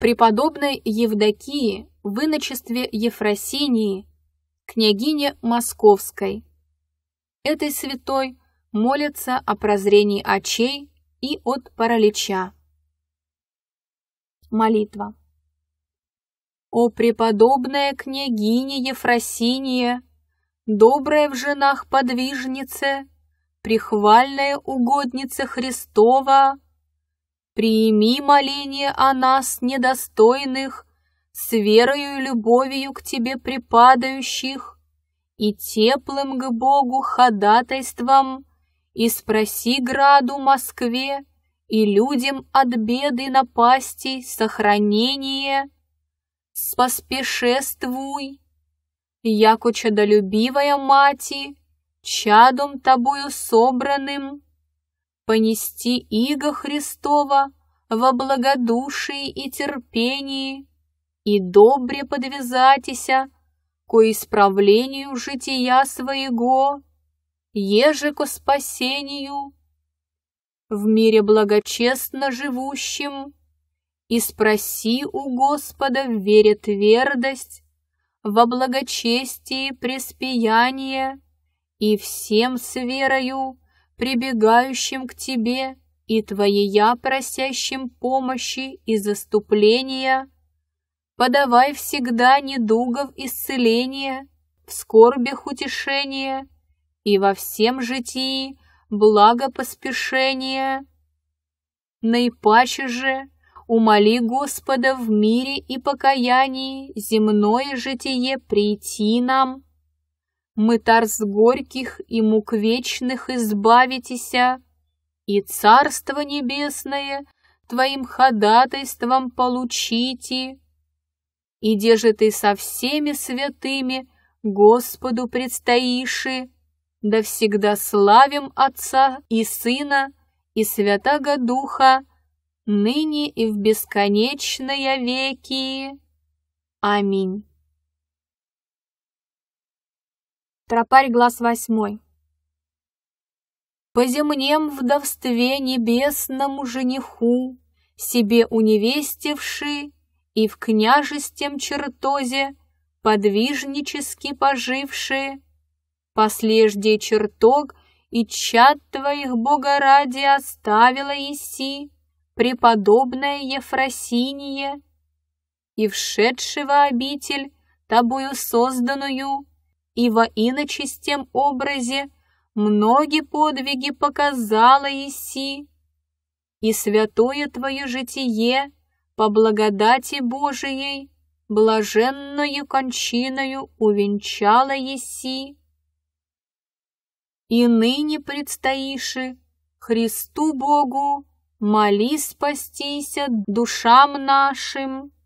преподобной Евдокии в иночестве Ефросинии, княгине Московской. Этой святой молится о прозрении очей и от паралича. Молитва. О преподобная княгиня Ефросиния, добрая в женах подвижнице, прихвальная угодница Христова, Прими моление о нас, недостойных, с верою и любовью к Тебе припадающих, и теплым к Богу ходатайством, и спроси граду Москве, и людям от беды напасти сохранение. Споспешествуй, яко чадолюбивая мати, чадом тобою собранным, понести иго Христова во благодушии и терпении, и добре подвязатися ко исправлению жития своего, еже ко спасению, в мире благочестно живущим, и спроси у Господа, верит твердость, во благочестии преспияние, и всем с верою прибегающим к тебе и твоя просящим помощи и заступления. Подавай всегда недугов исцеления, в скорбях утешение и во всем житии благо поспешение. Наипаче же умоли Господа в мире и покаянии земное житие прийти нам мытарс горьких и мук вечных избавитеся, и Царство Небесное твоим ходатайством получите. И де же ты со всеми святыми Господу предстоиши, да всегда славим Отца и Сына и Святаго Духа, ныне и в бесконечные веки. Аминь. Тропарь глаз восьмой. По земнем вдовстве небесному жениху Себе уневестивши и в княжестем чертозе Подвижнически поживши, Послежде чертог и чад твоих бога ради оставила Иси, преподобная Ефросиния, и вшедшего обитель, тобою созданную, и во иночистем образе многие подвиги показала Иси. И святое твое житие по благодати Божией блаженною кончиною увенчала еси. И ныне предстоиши Христу Богу, моли спастися душам нашим.